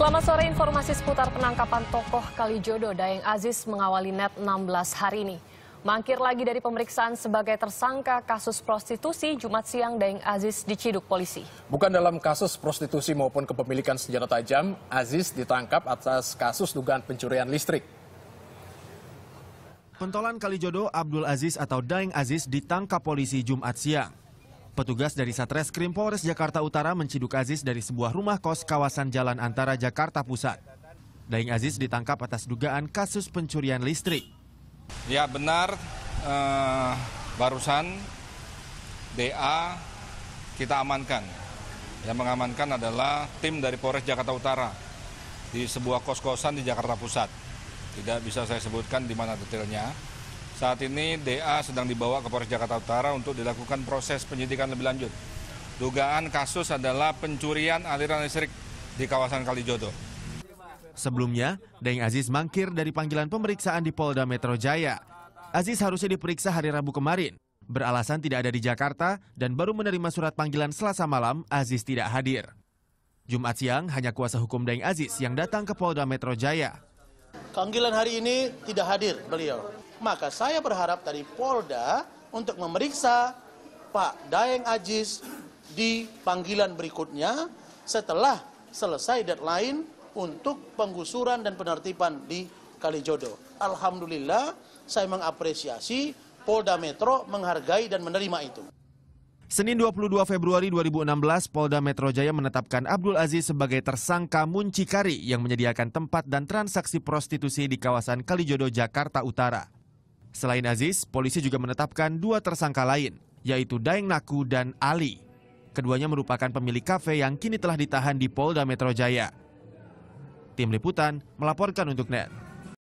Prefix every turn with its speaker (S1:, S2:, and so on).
S1: Selamat sore, informasi seputar penangkapan tokoh Kalijodo Dayeng Aziz mengawali net 16 hari ini. Mangkir lagi dari pemeriksaan sebagai tersangka kasus prostitusi Jumat siang Dayeng Aziz diciduk polisi.
S2: Bukan dalam kasus prostitusi maupun kepemilikan senjata tajam, Aziz ditangkap atas kasus dugaan pencurian listrik.
S3: Pentolan Kalijodo Abdul Aziz atau Daeng Aziz ditangkap polisi Jumat siang. Petugas dari Satreskrim Polres Jakarta Utara menciduk Aziz dari sebuah rumah kos kawasan Jalan Antara Jakarta Pusat. Daing Aziz ditangkap atas dugaan kasus pencurian listrik.
S4: Ya benar, eh, barusan DA kita amankan. Yang mengamankan adalah tim dari Polres Jakarta Utara di sebuah kos-kosan di Jakarta Pusat. Tidak bisa saya sebutkan di mana detailnya. Saat ini DA sedang dibawa ke Polres Jakarta Utara untuk dilakukan proses penyidikan lebih lanjut. Dugaan kasus adalah pencurian aliran listrik di kawasan Kalijodo.
S3: Sebelumnya, Deng Aziz mangkir dari panggilan pemeriksaan di Polda Metro Jaya. Aziz harusnya diperiksa hari Rabu kemarin. Beralasan tidak ada di Jakarta dan baru menerima surat panggilan selasa malam, Aziz tidak hadir. Jumat siang, hanya kuasa hukum Deng Aziz yang datang ke Polda Metro Jaya.
S5: Panggilan hari ini tidak hadir beliau maka saya berharap dari Polda untuk memeriksa Pak Daeng Ajis di panggilan berikutnya setelah selesai deadline untuk penggusuran dan penertiban di Kalijodo. Alhamdulillah, saya mengapresiasi Polda Metro menghargai dan menerima itu.
S3: Senin 22 Februari 2016, Polda Metro Jaya menetapkan Abdul Aziz sebagai tersangka muncikari yang menyediakan tempat dan transaksi prostitusi di kawasan Kalijodo, Jakarta Utara. Selain Aziz, polisi juga menetapkan dua tersangka lain, yaitu Daeng Naku dan Ali. Keduanya merupakan pemilik kafe yang kini telah ditahan di Polda Metro Jaya. Tim Liputan melaporkan untuk NET.